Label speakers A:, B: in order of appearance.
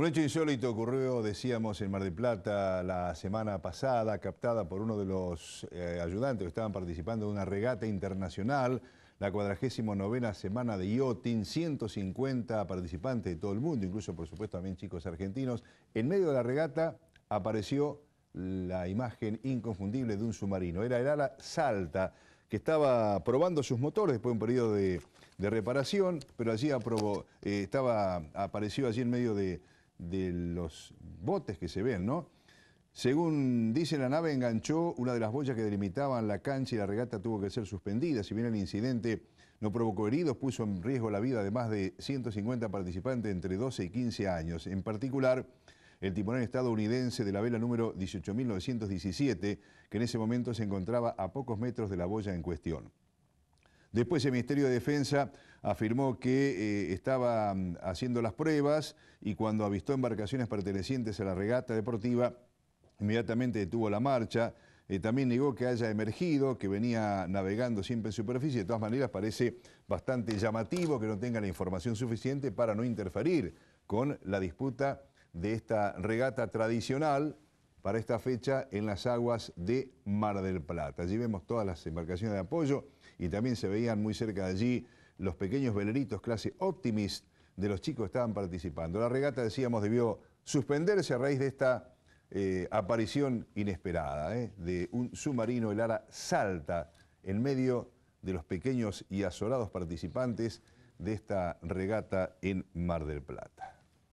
A: Un hecho insólito ocurrió, decíamos, en Mar del Plata la semana pasada, captada por uno de los eh, ayudantes que estaban participando de una regata internacional, la 49 semana de IOTIN, 150 participantes de todo el mundo, incluso por supuesto también chicos argentinos. En medio de la regata apareció la imagen inconfundible de un submarino. Era el ala Salta, que estaba probando sus motores después de un periodo de, reparación, pero allí eh, estaba, apareció allí en medio de, de los botes que se ven, ¿no? Según dice la nave, enganchó una de las boyas que delimitaban la cancha y la regata tuvo que ser suspendida. Si bien el incidente no provocó heridos, puso en riesgo la vida de más de 150 participantes entre 12 y 15 años. En particular, el timonel estadounidense de la vela número 18.917, que en ese momento se encontraba a pocos metros de la boya en cuestión. Después el Ministerio de Defensa afirmó que eh, estaba mm, haciendo las pruebas y cuando avistó embarcaciones pertenecientes a la regata deportiva, inmediatamente detuvo la marcha. Eh, también negó que haya emergido, que venía navegando siempre en superficie. De todas maneras, parece bastante llamativo que no tenga la información suficiente para no interferir con la disputa de esta regata tradicional para esta fecha en las aguas de Mar del Plata. Allí vemos todas las embarcaciones de apoyo y también se veían muy cerca de allí los pequeños veleritos clase Optimist de los chicos que estaban participando. La regata, decíamos, debió suspenderse a raíz de esta eh, aparición inesperada eh, de un submarino, el Salta, en medio de los pequeños y azorados participantes de esta regata en Mar del Plata.